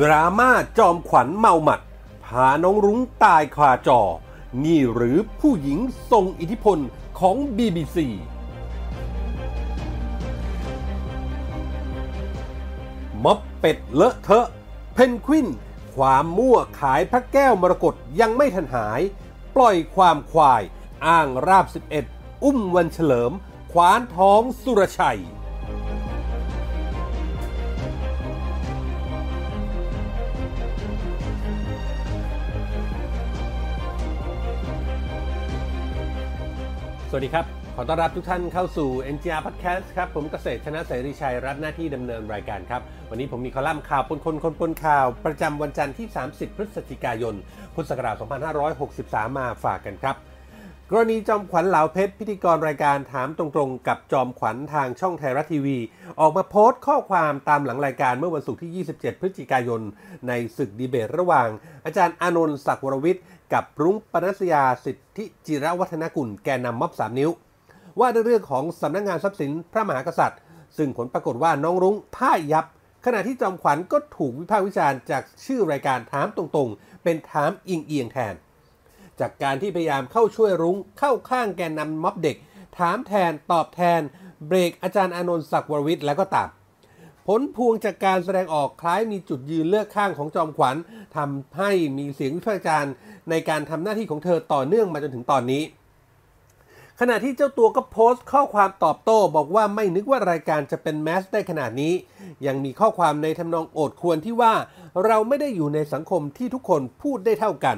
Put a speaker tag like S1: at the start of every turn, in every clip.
S1: ดราม่าจอมขวัญเมาหมัดพาน้องรุ้งตายคาจอ นี่หรือผู้หญิงทรงอิทธิพลของ BBC ม็อบเป็ดเลอะเทอะ เพนควินความมั่วขายพระแก้วมรกตยังไม่ทันหาย ปล่อยความควายอ้างราบ11อุ้มวันเฉลิม ขวานท้องสุรชัยวัสดีครับ ขอต้อนรับทุกท่านเข้าสู่ NGR Podcast ครับ ผมเกษตรชนะเสรีชัยรับหน้าที่ดำเนินรายการครับ วันนี้ผมมีคอลัมน์ข่าวปนคนคนปนข่าว ประจำวันจันทร์ที่ 30 พฤศจิกายน พุทธศักราช 2563 มาฝากกันครับกรณีจอมขวัญเหลาเพชร พิธีกรรายการถามตรงๆ กับจอมขวัญทางช่องไทยรัฐทีวี ออกมาโพสต์ข้อความตามหลังรายการเมื่อวันศุกร์ที่ 27 พฤศจิกายน ในศึกดีเบตระหว่าง อาจารย์อานนท์ศักวรวิทย์กับ รุ้งปนัสยาสิทธิจิรวัฒนกุล แกนนำม็อบสามนิ้ว ว่าในเรื่องของสำนักงงานทรัพย์สินพระมหากษัตริย์ ซึ่งผลปรากฏว่าน้องรุ้งพ่ายยับ ขณะที่จอมขวัญก็ถูกวิพากษ์วิจารณ์จากชื่อรายการถามตรงๆ เป็นถามอิงเอียงแทนจากการที่พยายามเข้าช่วยรุง้ง เข้าข้างแกนนำม็อบเด็ก ถามแทน ตอบแทน เบรก อาจารย์อนนท์ศักดิ์วรวิทย์และก็ตามผลพวงจากการแสดงออกคล้ายมีจุดยืนเลือกข้างของจอมขวัญทำให้มีเสียงวิพากษ์วิจารณ์ในการทำหน้าที่ของเธอต่อเนื่องมาจนถึงตอนนี้ ขณะที่เจ้าตัวก็โพสต์ข้อความตอบโต้บอกว่าไม่นึกว่ารายการจะเป็นแมสได้ขนาดนี้ ยังมีข้อความในทำนองโอดควรที่ว่าเราไม่ได้อยู่ในสังคมที่ทุกคนพูดได้เท่ากัน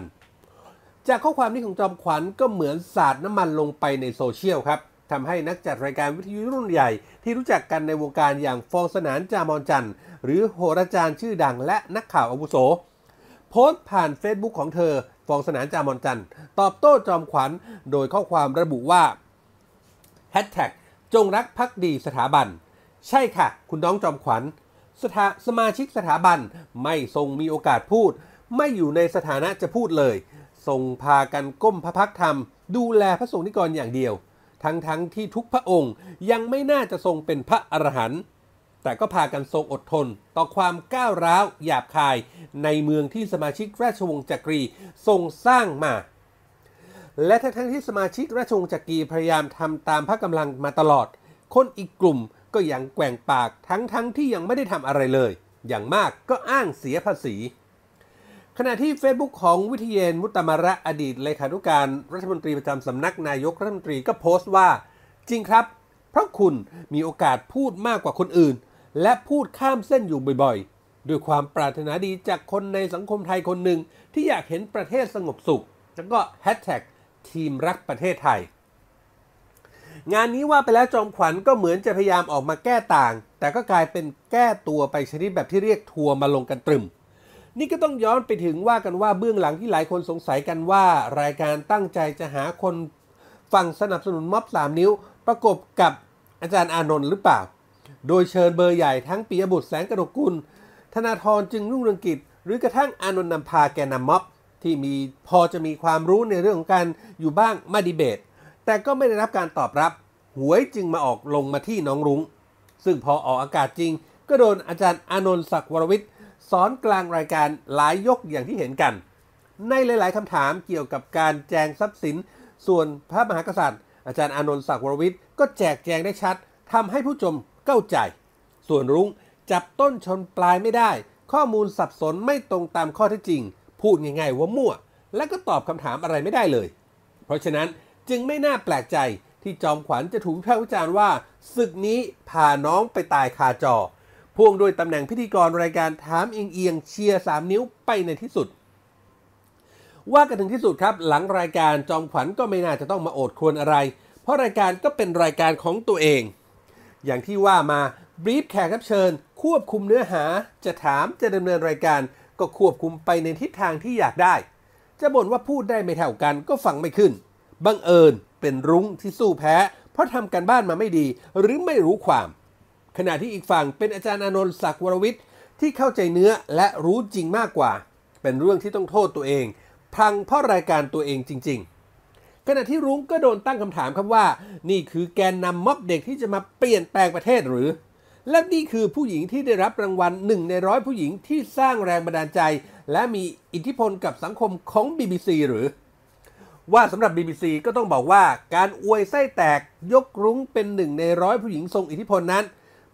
S1: จากข้อความนี้ของจอมขวัญก็เหมือนสาดน้ำมันลงไปในโซเชียลครับ ทำให้นักจัดรายการวิทยุรุ่นใหญ่ที่รู้จักกันในวงการอย่างฟองสนานจามอนจันทร์ หรือ โหราจารย์ชื่อดังและนักข่าวอาวุโส โพสต์ผ่าน Facebook ของเธอฟองสนานจามอนจันทร์ตอบโต้จอมขวัญ โดยข้อความระบุว่าแฮชแท็กจงรักภักดีสถาบัน ใช่ค่ะคุณน้องจอมขวัญสถาสมาชิกสถาบันไม่ทรงมีโอกาสพูด ไม่อยู่ในสถานะจะพูดเลยทรงพากันก้มพระพักธรรม ดูแลพระสงฆ์นิกรอย่างเดียว ทั้งๆทที่ทุกพระองค์ยังไม่น่าจะทรงเป็นพระอรหันต์แต่ก็พากันทรงอดทน ต่อความก้าวร้าวหยาบคาย ในเมืองที่สมาชิกราชวงศ์จักรีทรงสร้างมาและทั้งๆที่สมาชิกราชวงศ์จักรีพยายามทำตามพระกำลังมาตลอด คนอีกกลุ่มก็ยังแกว่งปากทั้งๆทที่ยังไม่ได้ทำอะไรเลย อย่างมากก็อ้างเสียภาษีขณะที่ Facebook ของวิทยเยนมุตตมระอดีต เลขานุการ รัฐมนตรีประจำสำนักนายกรัฐมนตรีก็โพสต์ว่า จริงครับ เพราะคุณมีโอกาสพูดมากกว่าคนอื่น และพูดข้ามเส้นอยู่บ่อยๆด้วยความปรารถนาดีจากคนในสังคมไทยคนหนึ่ง ที่อยากเห็นประเทศสงบสุข แล้วก็แฮชแท็กทีมรักประเทศไทย งานนี้ว่าไปแล้วจอมขวัญก็เหมือนจะพยายามออกมาแก้ต่าง แต่ก็กลายเป็นแก้ตัวไปชนิดแบบที่เรียกทัวร์มาลงกันตรึมนี่ก็ต้องย้อนไปถึงว่ากันว่าเบื้องหลังที่หลายคนสงสัยกันว่า รายการตั้งใจจะหาคน ฝั่งสนับสนุนม็อบ 3 นิ้ว ประกบกับอาจารย์อานนท์หรือเปล่า โดยเชิญเบอร์ใหญ่ทั้งปียบุตรแสงกระดกกุล ธนาธรจึงรุ่งเรืองกิจ หรือกระทั่งอานนท์นำพาแกนนำม็อบ ที่มีพอจะมีความรู้ในเรื่องของการอยู่บ้างมาดีเบต แต่ก็ไม่ได้รับการตอบรับหวยจึงมาออกลงมาที่น้องรุง้งซึ่งพอออกอากาศจริงก็โดนอาจารย์อานนท์ศักวรวิทย์สอนกลางรายการหลายยกอย่างที่เห็นกัน ในหลายๆคำถามเกี่ยวกับการแจงทรัพย์สิน ส่วนพระมหากษัตริย์อาจารย์อนนท์ศักดิ์วรวิทย์ก็แจกแจงได้ชัดทำให้ผู้ชมเข้าใจ ส่วนรุ้งจับต้นชนปลายไม่ได้ ข้อมูลสับสนไม่ตรงตามข้อเท็จจริง พูดง่ายๆว่ามั่ว และก็ตอบคำถามอะไรไม่ได้เลย เพราะฉะนั้นจึงไม่น่าแปลกใจที่จอมขวัญจะถูกพพร่าวิจารณ์ว่าศึกนี้พาน้องไปตายคาจอพ่วงด้วยตำแหน่งพิธีกรรายการถามเอียงเชียร์3นิ้วไปในที่สุด ว่ากันถึงที่สุดครับหลังรายการจอมขวัญก็ไม่น่าจะต้องมาโอดควรอะไร เพราะรายการก็เป็นรายการของตัวเอง อย่างที่ว่ามาบรีฟแขกรับเชิญควบคุมเนื้อหาจะถามจะดำเนินรายการก็ควบคุมไปในทิศทางที่อยากได้ จะบ่นว่าพูดได้ไม่เท่ากันก็ฟังไม่ขึ้นบังเอิญเป็นรุ้งที่สู้แพ้ เพราะทำการบ้านมาไม่ดีหรือไม่รู้ความขณะที่อีกฝั่งเป็นอาจารย์อนนท์ศักดิ์วรวิทย์ ที่เข้าใจเนื้อและรู้จริงมากกว่า เป็นเรื่องที่ต้องโทษตัวเอง พังเพราะรายการตัวเองจริง ๆ ขณะที่รุ้งก็โดนตั้งคำถามครับว่า นี่คือแกนนำม็อบเด็กที่จะมาเปลี่ยนแปลงประเทศหรือ และนี่คือผู้หญิงที่ได้รับรางวัลหนึ่งในร้อยผู้หญิงที่สร้างแรงบันดาลใจ และมีอิทธิพลกับสังคมของ BBC หรือ ว่าสำหรับ BBC ก็ต้องบอกว่าการอวยไส้แตกยกรุ้งเป็นหนึ่งในร้อยผู้หญิงทรงอิทธิพลนั้น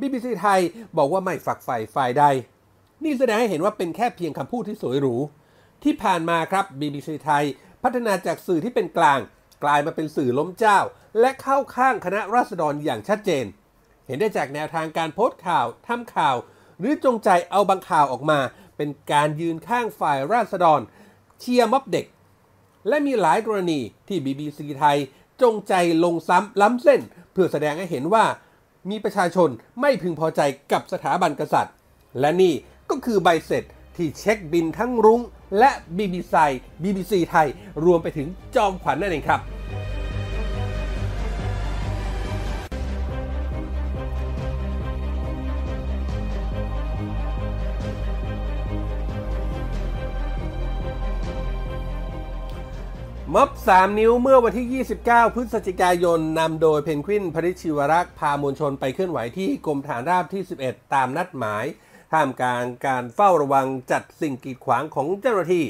S1: บบีีซีไทย บอกว่าไม่ฝักใฝ่ฝ่ายใด นี่แสดงให้เห็นว่าเป็นแค่ เพียงคำพูดที่สวยหรู ที่ผ่านมาครับบบีีซีไทยพัฒนาจากสื่อที่เป็นกลางกลายมาเป็นสื่อล้มเจ้า และเข้าข้างคณะราษฎรอย่างชัดเจน เห็นได้จากแนวทางการโพสต์ข่าว ทำ ข่าว หรือจงใจเอา บาง ข่าวออกมา เป็นการยืนข้างฝ่ายราษฎร เชียร์ม็อบเด็ก และมีหลายกรณีที่ BBC ไทย จงใจลงซ้ำล้ำเส้น เพื่อแสดงให้เห็นว่ามีประชาชนไม่พึงพอใจกับสถาบันกษัตริย์ และนี่ก็คือใบเสร็จที่เช็คบินทั้งรุ้ง และ BBC BBC ไทยรวมไปถึงจอมขวัญนนั่นเองครับม็อบ3 นิ้วเมื่อวันที่ 29 พฤศจิกายน นำโดยเพนกวินพริชิวรักษ์พามวลชนไปเคลื่อนไหวที่กรมฐานราบที่ 11 ตามนัดหมายท่ามกลางการเฝ้าระวังจัดสิ่งกีดขวางของเจ้าหน้าที่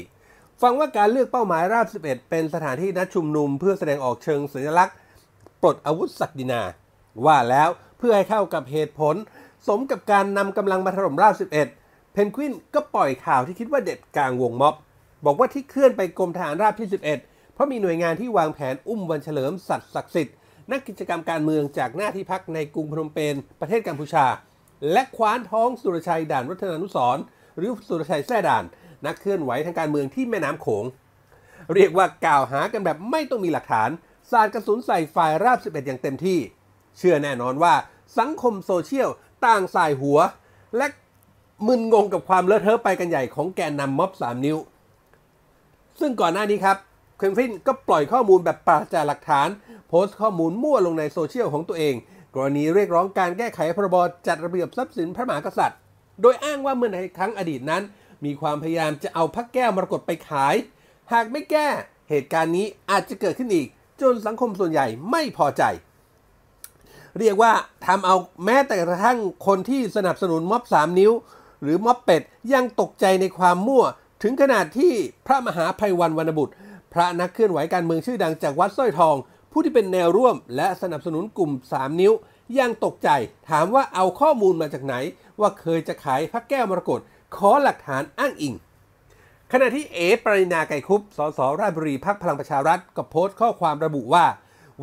S1: ฟังว่าการเลือกเป้าหมายราบ 11 เป็นสถานที่นัดชุมนุม เพื่อแสดงออกเชิงสัญลักษณ์ปลดอาวุธศักดินา ว่าแล้วเพื่อให้เข้ากับเหตุผล สมกับการนำกำลังมาถล่มราบ 11เพนกวินก็ปล่อยข่าวที่คิดว่าเด็ดกลางวงม็อบบอกว่าที่เคลื่อนไปกรมฐานราบที่ 11เพราะมีหน่วยงานที่วางแผนอุ้มวันเฉลิมสัตว์ศักดิ์สิทธิ์ นักกิจกรรมการเมืองจากหน้าที่พักในกรุงพนมเปญประเทศกัมพูชา และคว้านท้องสุรชัยด่านรัตนานุสรหรือสุรชัยแท่ด่าน นักเคลื่อนไหวทางการเมืองที่แม่น้ำโขง เรียกว่ากล่าวหากันแบบไม่ต้องมีหลักฐาน สาดกระสุนใส่ฝ่ายราบ 11 อย่างเต็มที่ เชื่อแน่นอนว่าสังคมโซเชียลต่างสายหัว และมึนงงกับความเลอะเทอะไปกันใหญ่ของแกนนำม็อบ3 นิ้ว ซึ่งก่อนหน้านี้ครับเควนฟินก็ปล่อยข้อมูลแบบปราศจากหลักฐาน โพสต์ข้อมูลมั่วลงในโซเชียลของตัวเอง กรณีเรียกร้องการแก้ไขพรบจัดระเบียบทรัพย์สินพระมหากษัตริย์ โดยอ้างว่าเมื่อในครั้งอดีตนั้น มีความพยายามจะเอาพักแก้วมรกตไปขาย หากไม่แก้เหตุการณ์นี้อาจจะเกิดขึ้นอีก จนสังคมส่วนใหญ่ไม่พอใจ เรียกว่าทำเอาแม้แต่กระทั่งคนที่สนับสนุนม็อบ 3 นิ้ว หรือม็อบเป็ดยังตกใจในความมั่วถึงขนาดที่พระมหาภัยวันวรรณบุตรพระนักเคลื่อนไหวการเมืองชื่อดังจากวัดสร้อยทอง ผู้ที่เป็นแนวร่วม และสนับสนุนกลุ่ม 3 นิ้ว ยังตกใจถามว่าเอาข้อมูลมาจากไหน ว่าเคยจะขายพระแก้วมรกตขอหลักฐานอ้างอิง ขณะที่เอปรินาไก่คุบสสราชบุรีพักพลังประชารัฐก็โพสต์ข้อความระบุว่า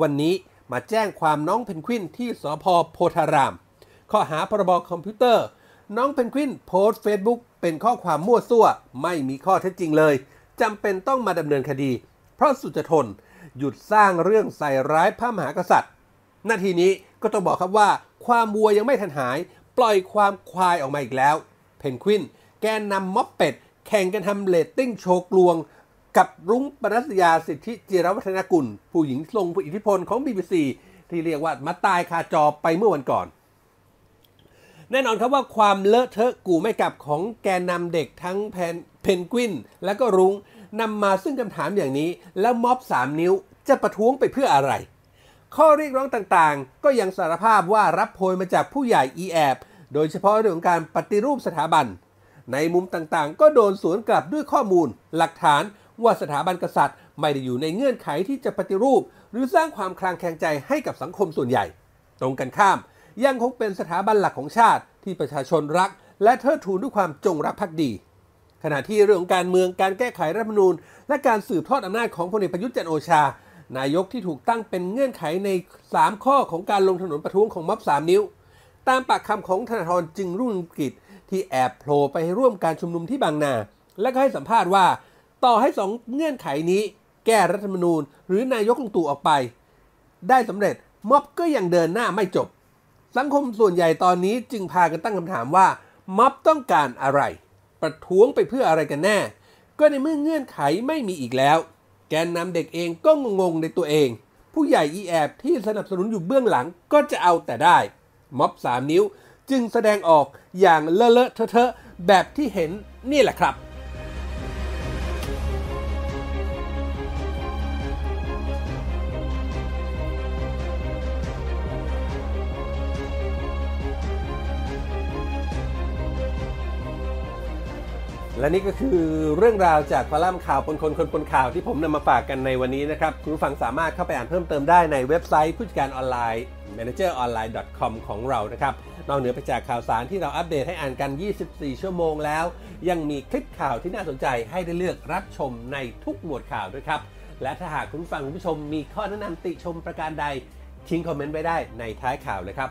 S1: วันนี้มาแจ้งความน้องเพนกวินที่สพโพธาราม ข้อหาพรบอคอมพิวเตอร์ น้องเพนกวินโพสต์เฟซบุ๊กเป็นข้อความมั่วซั่ว ไม่มีข้อเท็จจริงเลยจำเป็นต้องมาดำเนินคดี เพราะสุจทนหยุดสร้างเรื่องใส่ร้ายพระมหากษัตริย์ นาทีนี้ก็ต้องบอกครับว่า ความวัวยังไม่ทันหาย ปล่อยความควายออกมาอีกแล้ว เพนกวินแกนนำม็อบเป็ด แข่งกันทำเลตติ้งโชกลวง กับรุ้งปนัสยาสิทธิจิรวัฒนกุล ผู้หญิงทรงผู้อิทธิพลของ BBC ที่เรียกว่ามาตายคาจอไปเมื่อวันก่อน แน่นอนครับว่าความเลอะเทอะกูไม่กลับของแกนนำเด็กทั้งเพนเพนกวินและก็รุง้งนำมาซึ่งคำถามอย่างนี้ แล้วม็อบ 3 นิ้วจะประท้วงไปเพื่ออะไร ข้อเรียกร้องต่างๆ ก็ยังสารภาพว่ารับโพยมาจากผู้ใหญ่อีแอบโดยเฉพาะเรื่องการปฏิรูปสถาบัน ในมุมต่างๆ ก็โดนสวนกลับด้วยข้อมูล หลักฐานว่าสถาบันกษัตริย์ไม่ได้อยู่ในเงื่อนไขที่จะปฏิรูป หรือสร้างความคลางแคลงใจให้กับสังคมส่วนใหญ่ ตรงกันข้ามยังคงเป็นสถาบันหลักของชาติ ที่ประชาชนรัก และเทิดทูนด้วยความจงรักภักดีขณะที่เรื่องของการเมืองการแก้ไขรัฐมนูญ และการสืบทอดอำนาจของพลเอกประยุทธ์จันโอชา นายกที่ถูกตั้งเป็นเงื่อนไขใน 3 ข้อของการลงถนนประท้วงของม็อบ 3 นิ้ว ตามปากคำของธนาธรจึงรุ่งกิจ ที่แอบโผล่ไปร่วมการชุมนุมที่บางนา และก็ให้สัมภาษณ์ว่า ต่อให้สองเงื่อนไขนี้แก้รัฐมนูญ หรือนายกลงตู่ออกไปได้สำเร็จม็อบก็ยังเดินหน้าไม่จบสังคมส่วนใหญ่ตอนนี้จึงพากันตั้งคำถามว่าม็อบต้องการอะไรประท้วงไปเพื่ออะไรกันแน่ ก็ในเมื่อเงื่อนไขไม่มีอีกแล้ว แกนนำเด็กเองก็งงในตัวเอง ผู้ใหญ่อีแอบที่สนับสนุนอยู่เบื้องหลังก็จะเอาแต่ได้ ม็อบสามนิ้วจึงแสดงออกอย่างเลอะเลอะเทอะแบบที่เห็นนี่แหละครับและนี่ก็คือเรื่องราวจากคอลัมน์ข่าวปนคนคนปนข่าวที่ผมนำมาฝากกันในวันนี้นะครับ คุณผู้ฟังสามารถเข้าไปอ่านเพิ่มเติมได้ในเว็บไซต์ ผู้จัดการออนไลน์ manageronline.com ของเรานะครับ นอกเหนือไปจากข่าวสารที่เราอัปเดตให้อ่านกัน 24 ชั่วโมงแล้ว ยังมีคลิปข่าวที่น่าสนใจให้ได้เลือกรับชมในทุกหมวดข่าวด้วยครับ และถ้าหากคุณผู้ฟังคุณผู้ชม มีข้อแนะนำติชมประการใดทิ้งคอมเมนต์ไว้ได้ในท้ายข่าวเลยครับ